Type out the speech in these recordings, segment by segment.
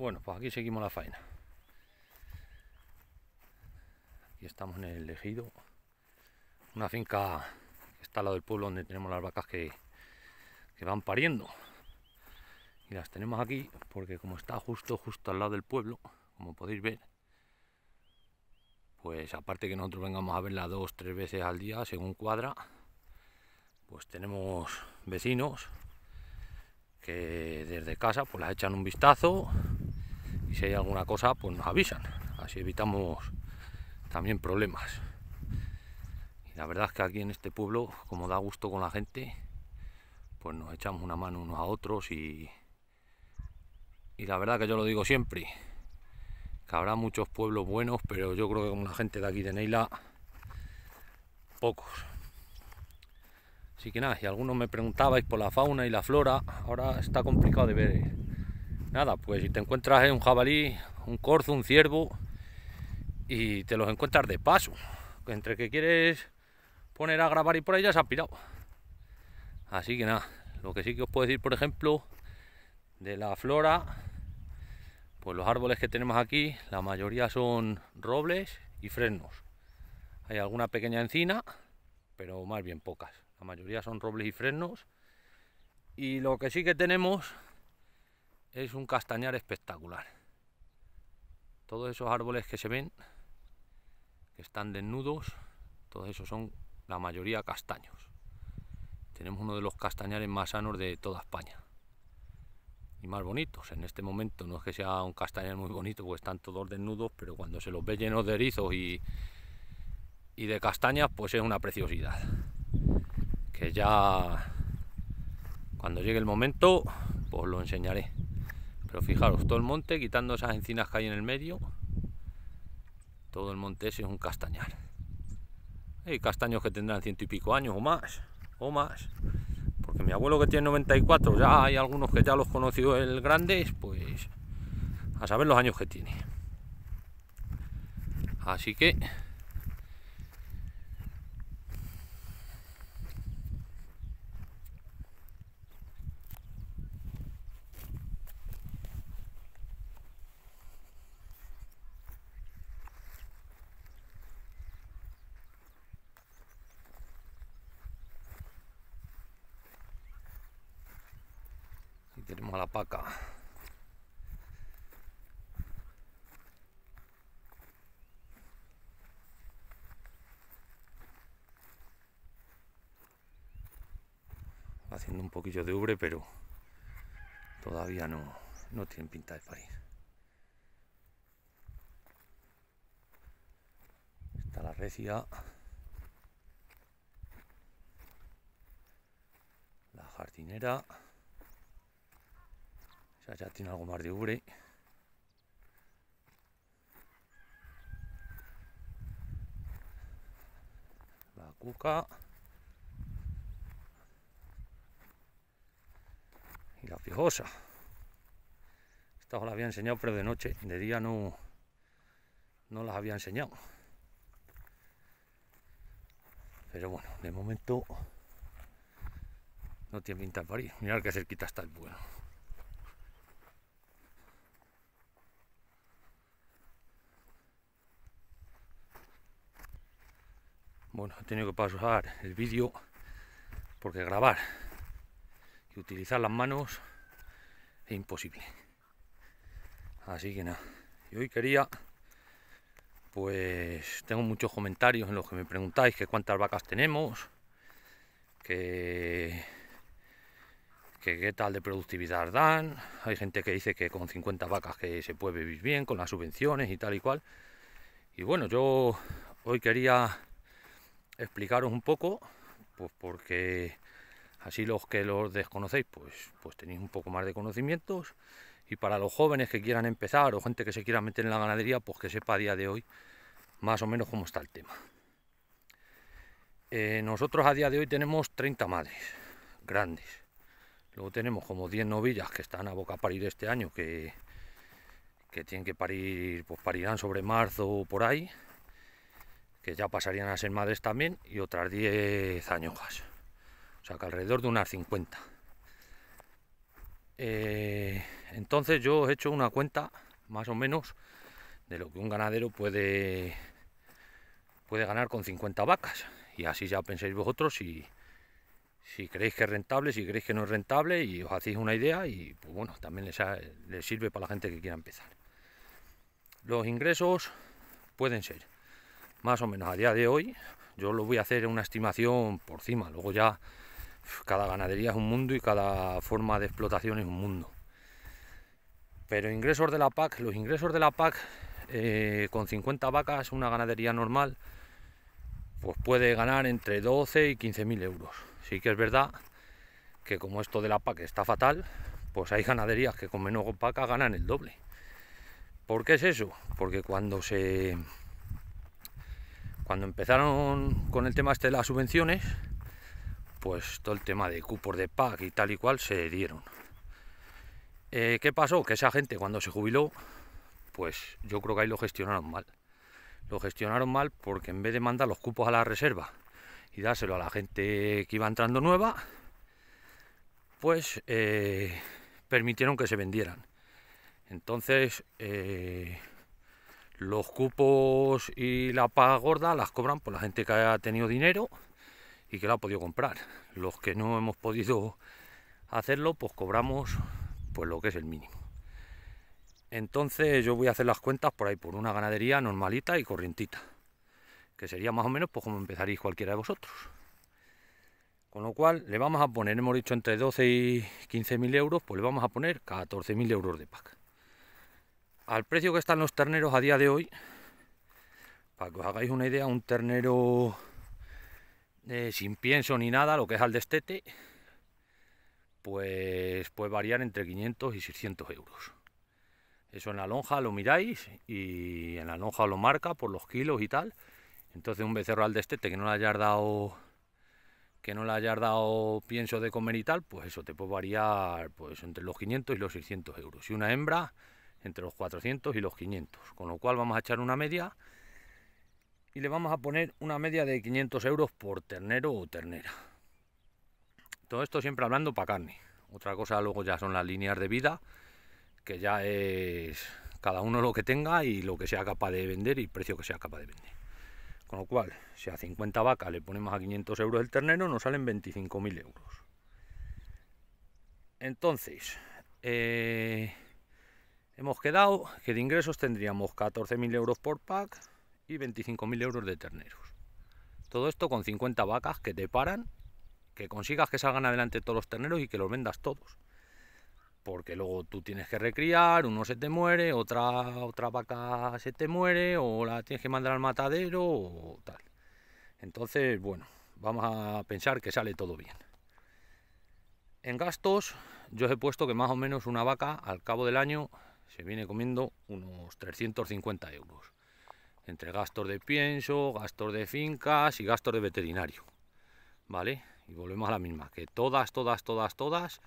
Bueno, pues aquí seguimos la faena. Aquí estamos en el ejido. Una finca que está al lado del pueblo donde tenemos las vacas que, van pariendo. Y las tenemos aquí porque como está justo, justo al lado del pueblo, como podéis ver, pues aparte que nosotros vengamos a verla dos, tres veces al día, según cuadra, pues tenemos vecinos que desde casa pues las echan un vistazo y si hay alguna cosa pues nos avisan así evitamos también problemas y la verdad es que aquí en este pueblo como da gusto con la gente pues nos echamos una mano unos a otros y y la verdad que yo lo digo siempre que habrá muchos pueblos buenos pero yo creo que con la gente de aquí de Neila pocos así que nada si algunos me preguntabais por la fauna y la flora ahora está complicado de ver nada, pues si te encuentras un jabalí, un corzo, un ciervo y te los encuentras de paso. Entre que quieres poner a grabar y por ahí ya se ha pirado. Así que nada, lo que sí que os puedo decir, por ejemplo, de la flora, pues los árboles que tenemos aquí, la mayoría son robles y fresnos. Hay alguna pequeña encina, pero más bien pocas. La mayoría son robles y fresnos. Y lo que sí que tenemos es un castañar espectacular. Todos esos árboles que se ven, que están desnudos, todos esos son la mayoría castaños. Tenemos uno de los castañares más sanos de toda España. Y más bonitos. En este momento no es que sea un castañar muy bonito, porque están todos desnudos, pero cuando se los ve llenos de erizos y, y de castañas, pues es una preciosidad. Que ya cuando llegue el momento, pues lo enseñaré. Pero fijaros, todo el monte, quitando esas encinas que hay en el medio, todo el monte ese es un castañar. Hay castaños que tendrán ciento y pico años o más, o más. Porque mi abuelo que tiene 94, ya hay algunos que ya los conoció el grande, pues a saber los años que tiene. Así que la paca Haciendo un poquillo de ubre, pero todavía no, no tiene pinta de parir. Está la recia. La jardinera ya tiene algo más de ubre. La cuca. Y la pijosa, Esta os la había enseñado, pero de noche, de día no, no las había enseñado. Pero bueno, de momento no tiene pinta de parir. Mirad que cerquita está el bueno. Bueno, he tenido que pasar el vídeo porque grabar y utilizar las manos es imposible. Así que nada, y hoy quería, pues tengo muchos comentarios en los que me preguntáis que cuántas vacas tenemos, que, que qué tal de productividad dan. Hay gente que dice que con 50 vacas que se puede vivir bien, con las subvenciones y tal y cual. Y bueno, yo hoy quería explicaros un poco, pues porque así los que los desconocéis, pues, pues tenéis un poco más de conocimientos. Y para los jóvenes que quieran empezar o gente que se quiera meter en la ganadería, pues que sepa a día de hoy más o menos cómo está el tema. Eh, nosotros a día de hoy tenemos 30 madres grandes. Luego tenemos como 10 novillas que están a boca parir este año, que, que tienen que parir, pues parirán sobre marzo o por ahí ya pasarían a ser madres también, y otras 10 añojas. O sea que alrededor de unas 50. Eh, entonces yo he hecho una cuenta, más o menos, de lo que un ganadero puede, puede ganar con 50 vacas. Y así ya penséis vosotros si, creéis que es rentable, si creéis que no es rentable, y os hacéis una idea, y pues bueno, también les sirve para la gente que quiera empezar. Los ingresos pueden ser más o menos a día de hoy, yo lo voy a hacer en una estimación por cima, luego ya cada ganadería es un mundo y cada forma de explotación es un mundo. Pero ingresos de la PAC, los ingresos de la PAC eh, con 50 vacas, una ganadería normal, pues puede ganar entre 12 y 15 mil euros. Sí que es verdad que como esto de la PAC está fatal, pues hay ganaderías que con menos vacas ganan el doble. ¿Por qué es eso? Porque cuando se cuando empezaron con el tema este de las subvenciones, pues todo el tema de cupos de PAC y tal y cual se dieron. Eh, ¿Qué pasó? Que esa gente cuando se jubiló, pues yo creo que ahí lo gestionaron mal. Lo gestionaron mal porque en vez de mandar los cupos a la reserva y dárselo a la gente que iba entrando nueva, pues eh, permitieron que se vendieran. Entonces, eh, los cupos y la paga gorda las cobran por la gente que ha tenido dinero y que la ha podido comprar. Los que no hemos podido hacerlo, pues cobramos pues lo que es el mínimo. Entonces yo voy a hacer las cuentas por ahí, por una ganadería normalita y corrientita, que sería más o menos pues como empezaréis cualquiera de vosotros. Con lo cual le vamos a poner, hemos dicho entre 12 y 15.000 euros, pues le vamos a poner 14.000 euros de pack al precio que están los terneros a día de hoy, para que os hagáis una idea, un ternero eh, sin pienso ni nada, lo que es al destete, pues puede variar entre 500 y 600 euros. Eso en la lonja lo miráis y en la lonja lo marca por los kilos y tal. Entonces un becerro al destete que no le hayas dado que no le hayas dado pienso de comer y tal, pues eso te puede variar pues entre los 500 y los 600 euros. Y una hembra entre los 400 y los 500, con lo cual vamos a echar una media y le vamos a poner una media de 500 euros por ternero o ternera. Todo esto siempre hablando para carne. Otra cosa luego ya son las líneas de vida, que ya es cada uno lo que tenga y lo que sea capaz de vender y precio que sea capaz de vender. Con lo cual, si a 50 vacas le ponemos a 500 euros el ternero, nos salen 25.000 euros. Entonces, eh, Hemos quedado que de ingresos tendríamos 14.000 euros por pack y 25.000 euros de terneros. Todo esto con 50 vacas que te paran, que consigas que salgan adelante todos los terneros y que los vendas todos. Porque luego tú tienes que recriar, uno se te muere, otra, otra vaca se te muere, o la tienes que mandar al matadero o tal. Entonces, bueno, vamos a pensar que sale todo bien. En gastos, yo os he puesto que más o menos una vaca al cabo del año viene comiendo unos 350 euros. Entre gastos de pienso, gastos de fincas y gastos de veterinario. ¿Vale? Y volvemos a la misma, que todas, todas, todas, todas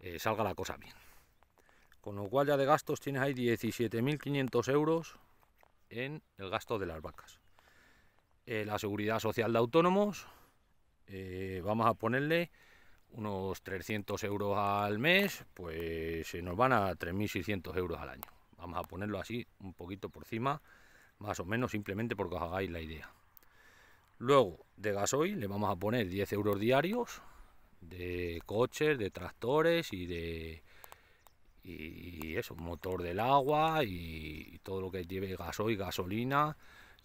eh, salga la cosa bien. Con lo cual ya de gastos tienes ahí 17.500 euros en el gasto de las vacas. Eh, la seguridad social de autónomos, eh, vamos a ponerle unos 300 euros al mes, pues se eh, nos van a 3.600 euros al año. Vamos a ponerlo así, un poquito por encima más o menos, simplemente porque os hagáis la idea. Luego, de gasoil le vamos a poner 10 euros diarios de coches, de tractores y de y eso, motor del agua y, todo lo que lleve gasoil, gasolina.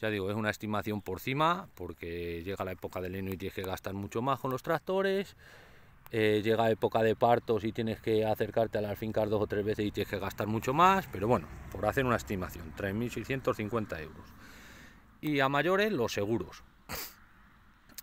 Ya digo, es una estimación por cima porque llega la época del heno y tienes que gastar mucho más con los tractores eh, llega época de partos y tienes que acercarte a las fincas dos o tres veces y tienes que gastar mucho más, pero bueno, por hacer una estimación, 3.650 euros. Y a mayores, los seguros.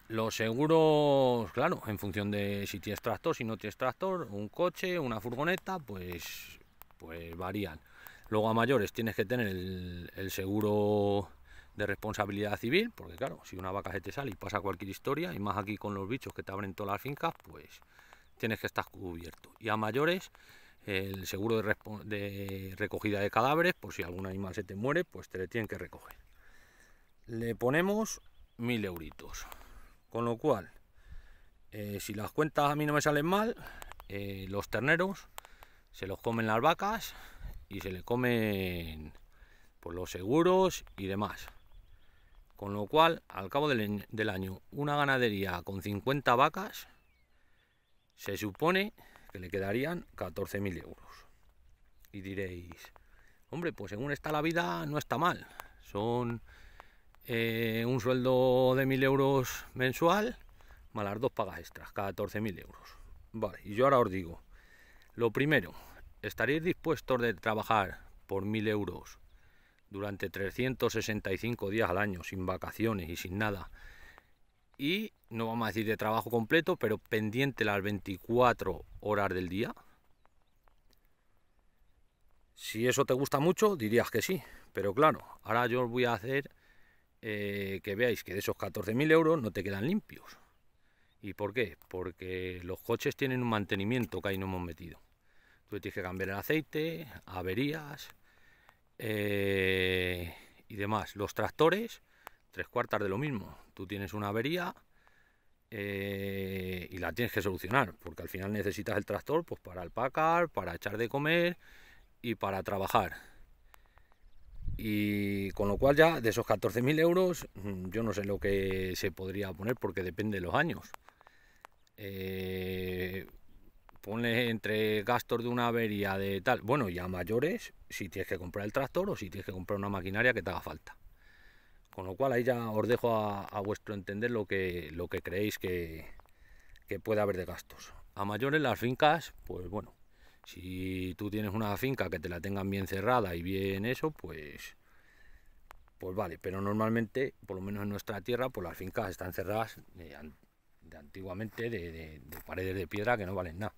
Los seguros, claro, en función de si tienes tractor, si no tienes tractor, un coche, una furgoneta, pues, pues varían. Luego a mayores tienes que tener el, el seguro de responsabilidad civil, porque claro, si una vaca se te sale y pasa cualquier historia, y más aquí con los bichos que te abren todas las fincas, pues tienes que estar cubierto. Y a mayores, el seguro de, recogida de cadáveres, por si algún animal se te muere, pues te le tienen que recoger. Le ponemos mil euritos. Con lo cual, eh, si las cuentas a mí no me salen mal, eh, los terneros se los comen las vacas y se le comen por pues, los seguros y demás. Con lo cual, al cabo del, del año, una ganadería con 50 vacas se supone que le quedarían 14.000 euros. Y diréis, hombre, pues según está la vida no está mal. Son eh, un sueldo de 1.000 euros mensual más las dos pagas extras, 14.000 euros. Vale, y yo ahora os digo, lo primero, ¿estaréis dispuestos de trabajar por 1.000 euros durante 365 días al año, sin vacaciones y sin nada, y no vamos a decir de trabajo completo, pero pendiente las 24 horas del día. Si eso te gusta mucho, dirías que sí, pero claro, ahora yo os voy a hacer eh, que veáis que de esos 14.000 euros no te quedan limpios. ¿Y por qué? Porque los coches tienen un mantenimiento que ahí no hemos metido. Tú tienes que cambiar el aceite, averías eh, y demás. Los tractores, tres cuartas de lo mismo. Tú tienes una avería eh, y la tienes que solucionar, porque al final necesitas el tractor pues, para alpacar, para echar de comer y para trabajar. Y con lo cual ya de esos 14.000 euros mm, yo no sé lo que se podría poner porque depende de los años. Eh, ponle entre gastos de una avería de tal, bueno, ya mayores, si tienes que comprar el tractor o si tienes que comprar una maquinaria que te haga falta. Con lo cual ahí ya os dejo a, vuestro entender lo que, lo que creéis que, puede haber de gastos. A mayores las fincas, pues bueno, si tú tienes una finca que te la tengan bien cerrada y bien eso, pues, pues vale. Pero normalmente, por lo menos en nuestra tierra, pues las fincas están cerradas de, antiguamente de, paredes de piedra que no valen nada.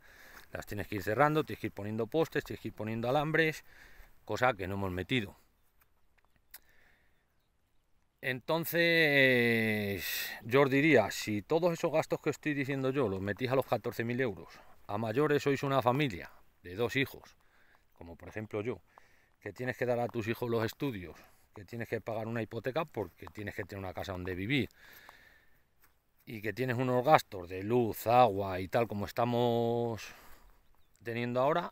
Las tienes que ir cerrando, tienes que ir poniendo postes, tienes que ir poniendo alambres, cosa que no hemos metido. Entonces, yo os diría, si todos esos gastos que estoy diciendo yo los metís a los 14.000 euros, a mayores sois una familia de dos hijos, como por ejemplo yo, que tienes que dar a tus hijos los estudios, que tienes que pagar una hipoteca porque tienes que tener una casa donde vivir y que tienes unos gastos de luz, agua y tal como estamos teniendo ahora,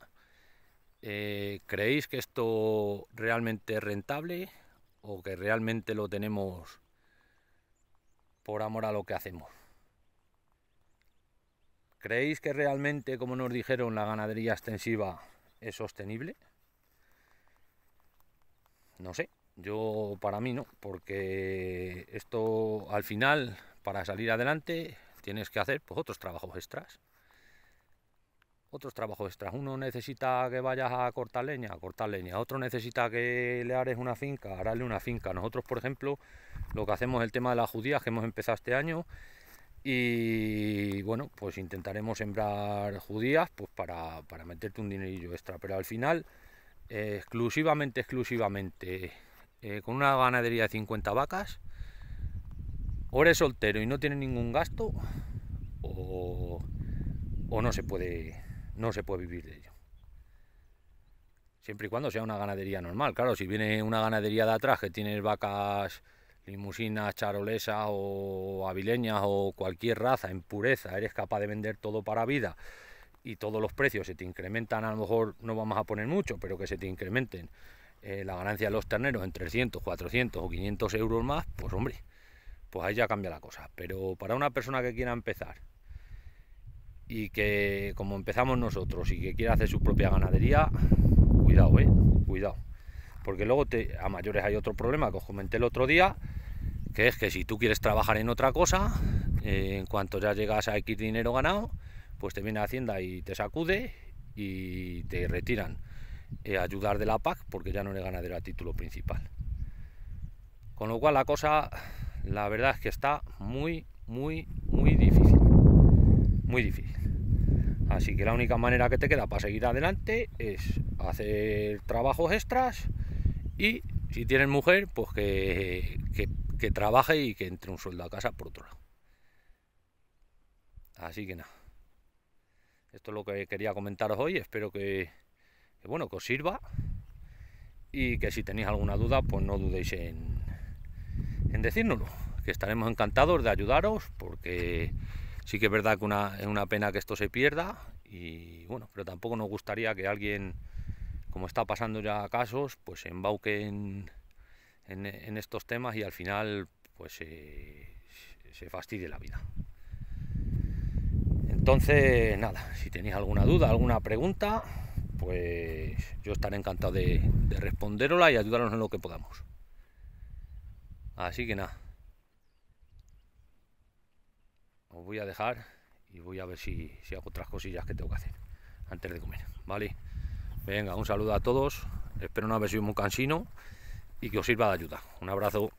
eh, ¿creéis que esto realmente es rentable? o que realmente lo tenemos por amor a lo que hacemos. ¿Creéis que realmente, como nos dijeron, la ganadería extensiva es sostenible? No sé, yo para mí no, porque esto al final, para salir adelante, tienes que hacer pues, otros trabajos extras otros trabajos extras. Uno necesita que vayas a cortar leña, a cortar leña. Otro necesita que le hares una finca, darle una finca. Nosotros, por ejemplo, lo que hacemos es el tema de las judías que hemos empezado este año. Y bueno, pues intentaremos sembrar judías pues para, meterte un dinerillo extra. Pero al final, exclusivamente, exclusivamente, eh, con una ganadería de 50 vacas, o eres soltero y no tienes ningún gasto, o no se puede no se puede vivir de ello. Siempre y cuando sea una ganadería normal. Claro, si viene una ganadería de atrás que tiene vacas limusinas, charolesas o avileñas o cualquier raza en pureza, eres capaz de vender todo para vida y todos los precios se te incrementan, a lo mejor no vamos a poner mucho, pero que se te incrementen eh, la ganancia de los terneros en 300, 400 o 500 euros más, pues hombre, pues ahí ya cambia la cosa. Pero para una persona que quiera empezar y que como empezamos nosotros y que quiera hacer su propia ganadería, cuidado, ¿eh? cuidado. Porque luego a mayores hay otro problema que os comenté el otro día, que es que si tú quieres trabajar en otra cosa, eh, en cuanto ya llegas a X dinero ganado, pues te viene Hacienda y te sacude y te retiran eh, ayudar de la PAC porque ya no le ganadero título principal. Con lo cual la cosa, la verdad es que está muy, muy, muy difícil muy difícil. Así que la única manera que te queda para seguir adelante es hacer trabajos extras y si tienes mujer, pues que, trabaje y que entre un sueldo a casa por otro lado. Así que nada. Esto es lo que quería comentaros hoy. Espero que, bueno, que os sirva. Y que si tenéis alguna duda, pues no dudéis en, en decírnoslo. Que estaremos encantados de ayudaros porque Sí que es verdad que una, es una pena que esto se pierda y bueno, pero tampoco nos gustaría que alguien, como está pasando ya casos, pues se embauque en, en, estos temas y al final pues se fastidie la vida. Entonces, nada, si tenéis alguna duda, alguna pregunta, pues yo estaré encantado de, de responderosla y ayudaros en lo que podamos. Así que nada. Pues voy a dejar y voy a ver si, si hago otras cosillas que tengo que hacer antes de comer, ¿vale? Venga, un saludo a todos, espero no haber sido muy cansino y que os sirva de ayuda. Un abrazo.